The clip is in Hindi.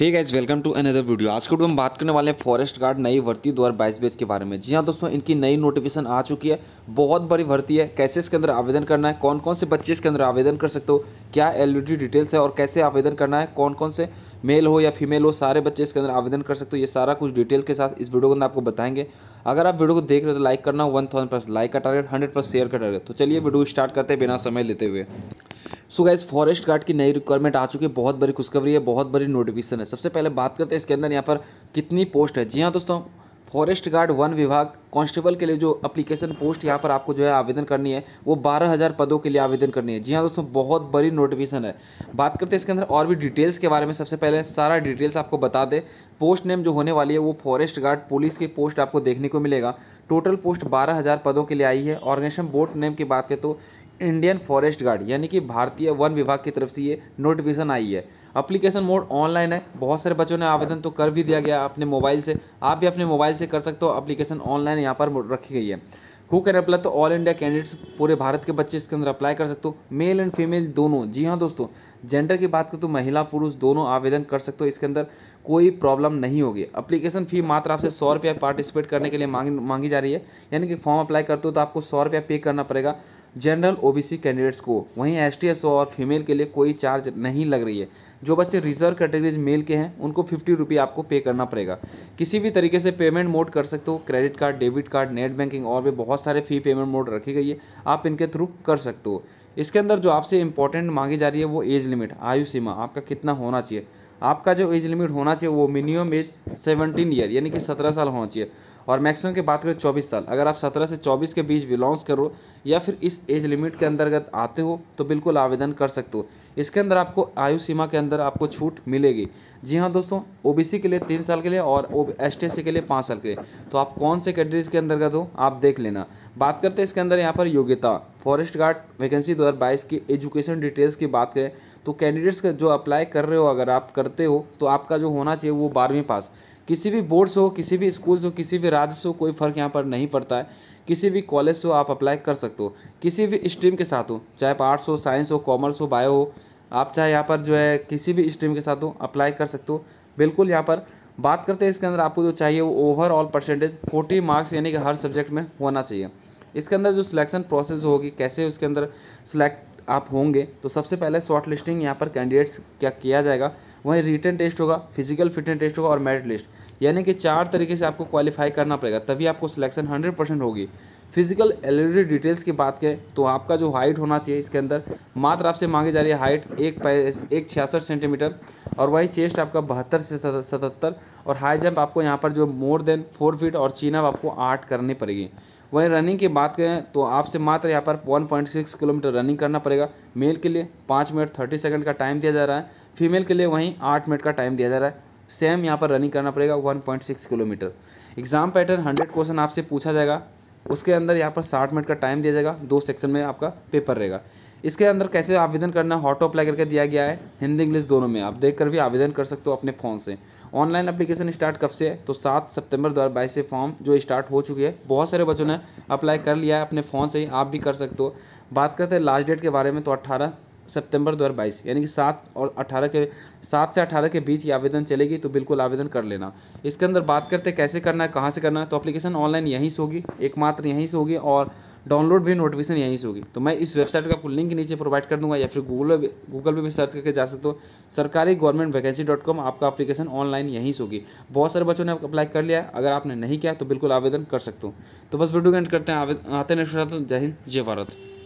hey guys welcome to another video आज के वीडियो में बात करने वाले हैं फॉरेस्ट गार्ड नई भर्ती दो हज़ार बैच के बारे में जी हाँ दोस्तों इनकी नई नोटिफिकेशन आ चुकी है बहुत बड़ी भर्ती है कैसे इसके अंदर आवेदन करना है कौन कौन से बच्चे इसके अंदर आवेदन कर सकते हो क्या एल डिटेल्स है और कैसे आवेदन करना है कौन कौन से मेल हो या फीमेल हो सारे बच्चे इसके अंदर आवेदन कर सकते हो ये सारा कुछ डिटेल के साथ इस वीडियो के अंदर आपको बताएंगे अगर आप वीडियो को देख रहे हो तो लाइक करना वन थाउजेंड प्लस लाइक का टारगेट हंड्रेड प्लस शेयर का टारगेट तो चलिए वीडियो स्टार्ट करते हैं बिना समय लेते हुए सो गाइज फॉरेस्ट गार्ड की नई रिक्वायरमेंट आ चुकी है बहुत बड़ी खुशखबरी है बहुत बड़ी नोटिफिकेशन है सबसे पहले बात करते हैं इसके अंदर यहाँ पर कितनी पोस्ट है जी हाँ दोस्तों फॉरेस्ट गार्ड वन विभाग कांस्टेबल के लिए जो अप्लीकेशन पोस्ट यहाँ पर आपको जो है आवेदन करनी है वो बारह हज़ार पदों के लिए आवेदन करनी है जी हाँ दोस्तों बहुत बड़ी नोटिफिकेशन है बात करते हैं इसके अंदर और भी डिटेल्स के बारे में सबसे पहले सारा डिटेल्स आपको बता दें पोस्ट नेम जो होने वाली है वो फॉरेस्ट गार्ड पुलिस की पोस्ट आपको देखने को मिलेगा टोटल पोस्ट बारह हज़ार पदों के लिए आई है ऑर्गेनाइजेशन बोर्ड नेम की बात करें तो इंडियन फॉरेस्ट गार्ड यानी कि भारतीय वन विभाग की तरफ से ये नोटिफिकेशन आई है अप्लीकेशन मोड ऑनलाइन है बहुत सारे बच्चों ने आवेदन तो कर भी दिया गया अपने मोबाइल से आप भी अपने मोबाइल से कर सकते हो अप्लीकेशन ऑनलाइन यहाँ पर रखी गई है हु कैन अप्लाई तो ऑल इंडिया कैंडिडेट्स पूरे भारत के बच्चे इसके अंदर अप्लाई कर सकते हो मेल एंड फीमेल दोनों जी हाँ दोस्तों जेंडर की बात करें तो महिला पुरुष दोनों आवेदन कर सकते हो इसके अंदर कोई प्रॉब्लम नहीं होगी अप्लीकेशन फ़ी मात्र आपसे सौ रुपया पार्टिसिपेट करने के लिए मांगी मांगी जा रही है यानी कि फॉर्म अप्लाई करते हो तो आपको सौ रुपया पे करना पड़ेगा जनरल ओबीसी कैंडिडेट्स को वहीं एस टी और फीमेल के लिए कोई चार्ज नहीं लग रही है जो बच्चे रिजर्व कैटेगरीज मेल के हैं उनको फिफ्टी रुपये आपको पे करना पड़ेगा किसी भी तरीके से पेमेंट मोड कर सकते हो credit card debit card net banking और भी बहुत सारे फी पेमेंट मोड रखी गई है आप इनके थ्रू कर सकते हो इसके अंदर जो आपसे इंपॉर्टेंट मांगी जा रही है वो एज लिमिट आयु सीमा आपका कितना होना चाहिए आपका जो एज लिमिट होना चाहिए वो मिनिमम एज सेवनटीन ईयर यानी कि सत्रह साल होना चाहिए और मैक्सिमम की बात करें चौबीस साल अगर आप सत्रह से चौबीस के बीच बिलोंग्स करो या फिर इस एज लिमिट के अंतर्गत आते हो तो बिल्कुल आवेदन कर सकते हो इसके अंदर आपको आयु सीमा के अंदर आपको छूट मिलेगी जी हाँ दोस्तों ओ के लिए तीन साल के लिए और ओ एस के लिए पाँच साल के लिए तो आप कौन से कैटेगरीज के अंतर्गत हो आप देख लेना बात करते हैं इसके अंदर यहाँ पर योग्यता फॉरेस्ट गार्ड वैकेंसी दो की एजुकेशन डिटेल्स की बात करें तो कैंडिडेट्स का जो अप्लाई कर रहे हो अगर आप करते हो तो आपका जो होना चाहिए वो बारहवीं पास किसी भी बोर्ड से हो किसी भी स्कूल से हो किसी भी राज्य से हो कोई फ़र्क यहाँ पर नहीं पड़ता है किसी भी कॉलेज से हो आप अप्लाई कर सकते हो किसी भी स्ट्रीम के साथ हो चाहे आप आर्ट्स हो साइंस हो कॉमर्स हो बायो हो आप चाहे यहाँ पर जो है किसी भी स्ट्रीम के साथ हो अप्लाई कर सकते हो बिल्कुल यहाँ पर बात करते हैं इसके अंदर आपको जो चाहिए वो ओवरऑल परसेंटेज फोर्टी मार्क्स यानी कि हर सब्जेक्ट में होना चाहिए इसके अंदर जो सिलेक्शन प्रोसेस होगी कैसे उसके अंदर सिलेक्ट आप होंगे तो सबसे पहले शॉर्ट लिस्टिंग यहाँ पर कैंडिडेट्स क्या किया जाएगा वहीं रिटर्न टेस्ट होगा फिजिकल फिटनेस टेस्ट होगा और मेरिट लिस्ट यानी कि चार तरीके से आपको क्वालिफाई करना पड़ेगा तभी आपको सिलेक्शन हंड्रेड परसेंट होगी फिजिकल एलिडी डिटेल्स की बात करें तो आपका जो हाइट होना चाहिए इसके अंदर मात्र आपसे मांगी जा रही है हाइट एक एक छियासठ सेंटीमीटर और वहीं चेस्ट आपका बहत्तर से सतहत्तर और हाई जंप आपको यहाँ पर जो मोर देन फोर फीट और चीन आपको आठ करनी पड़ेगी वहीं रनिंग की बात करें तो आपसे मात्र यहाँ पर 1.6 किलोमीटर रनिंग करना पड़ेगा मेल के लिए पाँच मिनट थर्टी सेकंड का टाइम दिया जा रहा है फीमेल के लिए वहीं आठ मिनट का टाइम दिया जा रहा है सेम यहाँ पर रनिंग करना पड़ेगा 1.6 kilometre exam pattern hundred question आपसे पूछा जाएगा उसके अंदर यहाँ पर साठ मिनट का टाइम दिया जाएगा दो सेक्शन में आपका पेपर रहेगा इसके अंदर कैसे आवेदन करना हॉट ऑप करके दिया गया है हिंदी इंग्लिश दोनों में आप देख कर भी आवेदन कर सकते हो अपने फ़ोन से ऑनलाइन अप्लीकेशन स्टार्ट कब से है तो सात सितंबर दो हज़ार से फॉर्म जो स्टार्ट हो चुकी है बहुत सारे बच्चों ने अप्लाई कर लिया है अपने फ़ोन से ही आप भी कर सकते हो बात करते हैं लास्ट डेट के बारे में तो अट्ठारह सितंबर दो यानी कि सात और अठारह के सात से अठारह के बीच ये आवेदन चलेगी तो बिल्कुल आवेदन कर लेना इसके अंदर बात करते कैसे करना है कहाँ से करना है तो अप्लीकेशन ऑनलाइन यहीं से होगी एकमात्र यहीं से होगी और डाउनलोड भी नोटिफिकेशन यहीं से होगी तो मैं इस वेबसाइट का आपको लिंक नीचे प्रोवाइड कर दूंगा या फिर गूगल गूगल पे भी सर्च करके जा सकते हो सरकारी गवर्नमेंट वैकेंसी डॉट कॉम आपका अप्लीकेशन ऑनलाइन यहीं से होगी बहुत सारे बच्चों ने अप्लाई कर लिया अगर आपने नहीं किया तो बिल्कुल आवेदन कर सकते हो तो बस वीडियो एंड करते हैं आते नेक्स्ट जय हिंद जय भारत